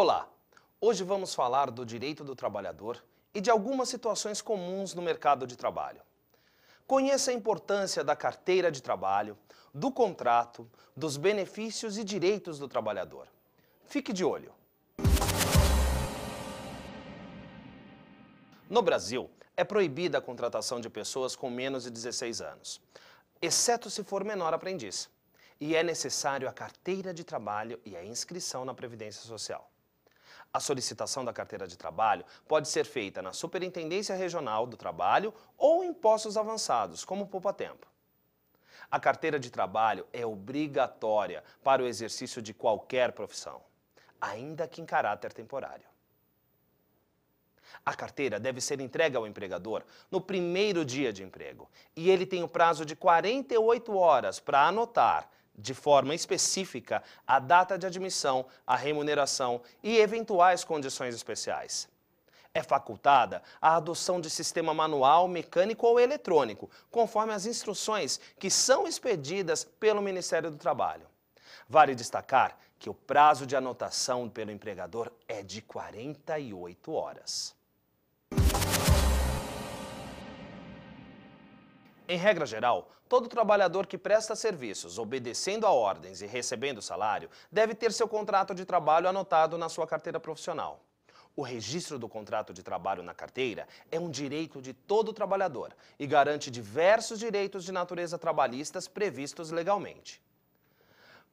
Olá! Hoje vamos falar do direito do trabalhador e de algumas situações comuns no mercado de trabalho. Conheça a importância da carteira de trabalho, do contrato, dos benefícios e direitos do trabalhador. Fique de olho! No Brasil, é proibida a contratação de pessoas com menos de 16 anos, exceto se for menor aprendiz. E é necessário a carteira de trabalho e a inscrição na Previdência Social. A solicitação da carteira de trabalho pode ser feita na Superintendência Regional do Trabalho ou em postos avançados, como o Poupa Tempo. A carteira de trabalho é obrigatória para o exercício de qualquer profissão, ainda que em caráter temporário. A carteira deve ser entregue ao empregador no primeiro dia de emprego e ele tem o prazo de 48 horas para anotar, de forma específica a data de admissão, a remuneração e eventuais condições especiais. É facultada a adoção de sistema manual, mecânico ou eletrônico, conforme as instruções que são expedidas pelo Ministério do Trabalho. Vale destacar que o prazo de anotação pelo empregador é de 48 horas. Em regra geral, todo trabalhador que presta serviços obedecendo a ordens e recebendo salário deve ter seu contrato de trabalho anotado na sua carteira profissional. O registro do contrato de trabalho na carteira é um direito de todo trabalhador e garante diversos direitos de natureza trabalhistas previstos legalmente.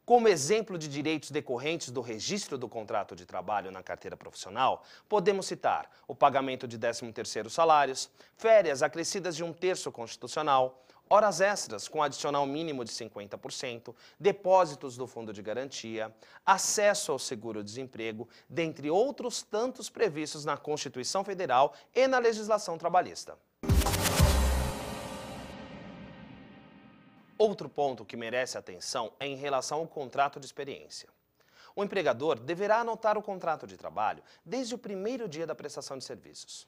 Como exemplo de direitos decorrentes do registro do contrato de trabalho na carteira profissional, podemos citar o pagamento de 13º salários, férias acrescidas de um terço constitucional, horas extras com adicional mínimo de 50%, depósitos do fundo de garantia, acesso ao seguro-desemprego, dentre outros tantos previstos na Constituição Federal e na legislação trabalhista. Outro ponto que merece atenção é em relação ao contrato de experiência. O empregador deverá anotar o contrato de trabalho desde o primeiro dia da prestação de serviços.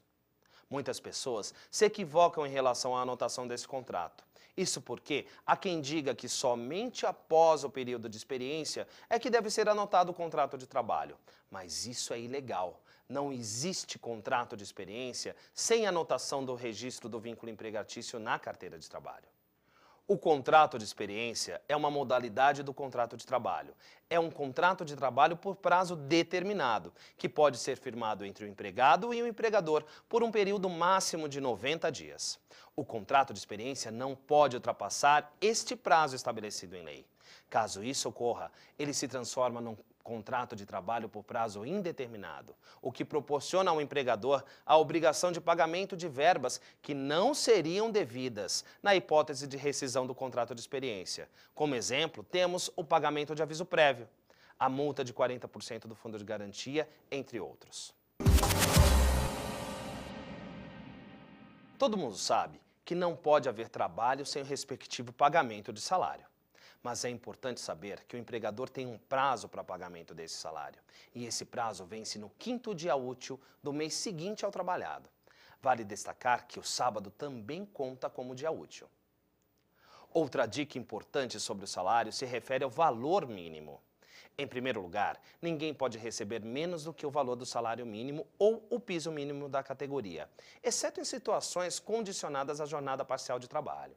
Muitas pessoas se equivocam em relação à anotação desse contrato. Isso porque há quem diga que somente após o período de experiência é que deve ser anotado o contrato de trabalho. Mas isso é ilegal. Não existe contrato de experiência sem anotação do registro do vínculo empregatício na carteira de trabalho. O contrato de experiência é uma modalidade do contrato de trabalho. É um contrato de trabalho por prazo determinado, que pode ser firmado entre o empregado e o empregador por um período máximo de 90 dias. O contrato de experiência não pode ultrapassar este prazo estabelecido em lei. Caso isso ocorra, ele se transforma num contrato de trabalho por prazo indeterminado, o que proporciona ao empregador a obrigação de pagamento de verbas que não seriam devidas na hipótese de rescisão do contrato de experiência. Como exemplo, temos o pagamento de aviso prévio, a multa de 40% do fundo de garantia, entre outros. Todo mundo sabe que não pode haver trabalho sem o respectivo pagamento de salário. Mas é importante saber que o empregador tem um prazo para pagamento desse salário, e esse prazo vence no quinto dia útil do mês seguinte ao trabalhado. Vale destacar que o sábado também conta como dia útil. Outra dica importante sobre o salário se refere ao valor mínimo. Em primeiro lugar, ninguém pode receber menos do que o valor do salário mínimo ou o piso mínimo da categoria, exceto em situações condicionadas à jornada parcial de trabalho.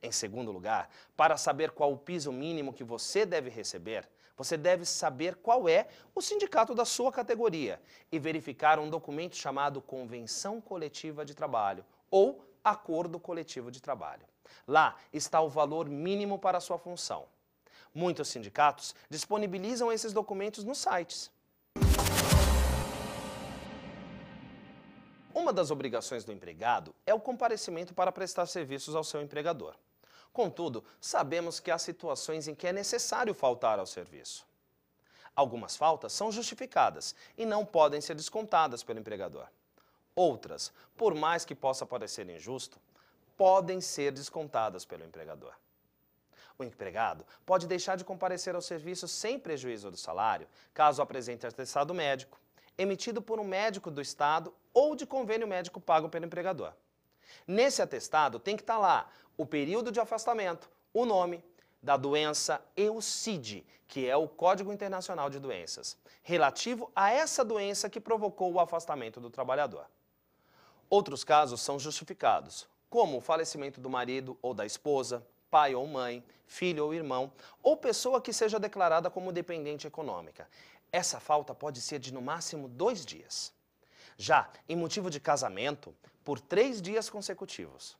Em segundo lugar, para saber qual o piso mínimo que você deve receber, você deve saber qual é o sindicato da sua categoria e verificar um documento chamado Convenção Coletiva de Trabalho ou Acordo Coletivo de Trabalho. Lá está o valor mínimo para a sua função. Muitos sindicatos disponibilizam esses documentos nos sites. Uma das obrigações do empregado é o comparecimento para prestar serviços ao seu empregador. Contudo, sabemos que há situações em que é necessário faltar ao serviço. Algumas faltas são justificadas e não podem ser descontadas pelo empregador. Outras, por mais que possa parecer injusto, podem ser descontadas pelo empregador. O empregado pode deixar de comparecer ao serviço sem prejuízo do salário, caso apresente atestado médico, emitido por um médico do Estado ou de convênio médico pago pelo empregador. Nesse atestado tem que estar lá o período de afastamento, o nome da doença EUCID, que é o Código Internacional de Doenças, relativo a essa doença que provocou o afastamento do trabalhador. Outros casos são justificados, como o falecimento do marido ou da esposa, pai ou mãe, filho ou irmão, ou pessoa que seja declarada como dependente econômica. Essa falta pode ser de no máximo dois dias. Já em motivo de casamento, por três dias consecutivos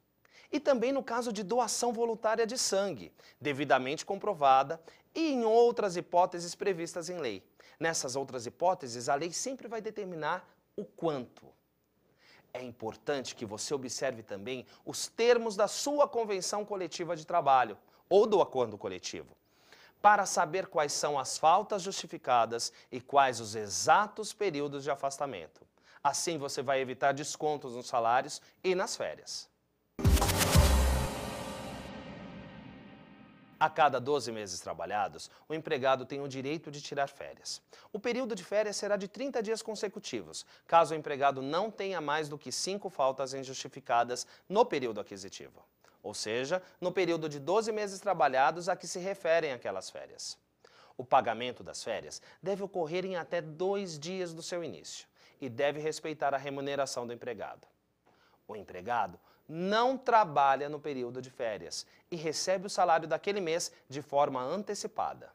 e também no caso de doação voluntária de sangue, devidamente comprovada, e em outras hipóteses previstas em lei. Nessas outras hipóteses, a lei sempre vai determinar o quanto. É importante que você observe também os termos da sua convenção coletiva de trabalho ou do acordo coletivo para saber quais são as faltas justificadas e quais os exatos períodos de afastamento. Assim você vai evitar descontos nos salários e nas férias. A cada 12 meses trabalhados, o empregado tem o direito de tirar férias. O período de férias será de 30 dias consecutivos, caso o empregado não tenha mais do que cinco faltas injustificadas no período aquisitivo, ou seja, no período de 12 meses trabalhados a que se referem aquelas férias. O pagamento das férias deve ocorrer em até dois dias do seu início e deve respeitar a remuneração do empregado. O empregado não trabalha no período de férias e recebe o salário daquele mês de forma antecipada.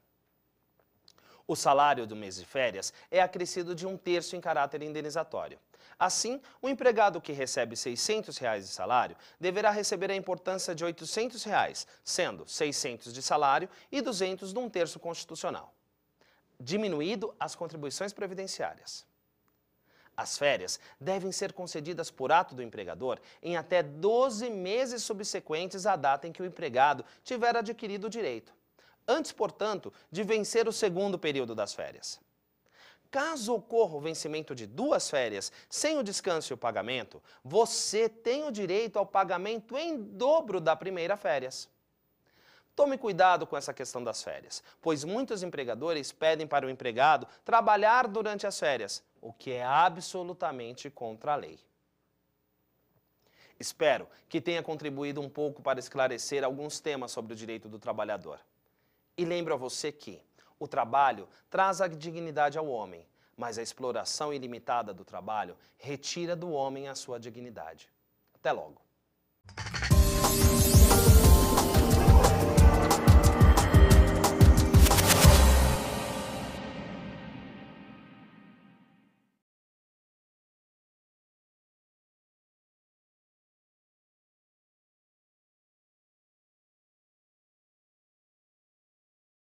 O salário do mês de férias é acrescido de um terço em caráter indenizatório. Assim, o empregado que recebe R$ 600 reais de salário deverá receber a importância de R$ 800, reais, sendo R$ 600 de salário e R$ 200 de um terço constitucional. Diminuído as contribuições previdenciárias. As férias devem ser concedidas por ato do empregador em até 12 meses subsequentes à data em que o empregado tiver adquirido o direito, antes, portanto, de vencer o segundo período das férias. Caso ocorra o vencimento de duas férias sem o descanso e o pagamento, você tem o direito ao pagamento em dobro da primeira férias. Tome cuidado com essa questão das férias, pois muitos empregadores pedem para o empregado trabalhar durante as férias, o que é absolutamente contra a lei. Espero que tenha contribuído um pouco para esclarecer alguns temas sobre o direito do trabalhador. E lembro a você que o trabalho traz a dignidade ao homem, mas a exploração ilimitada do trabalho retira do homem a sua dignidade. Até logo.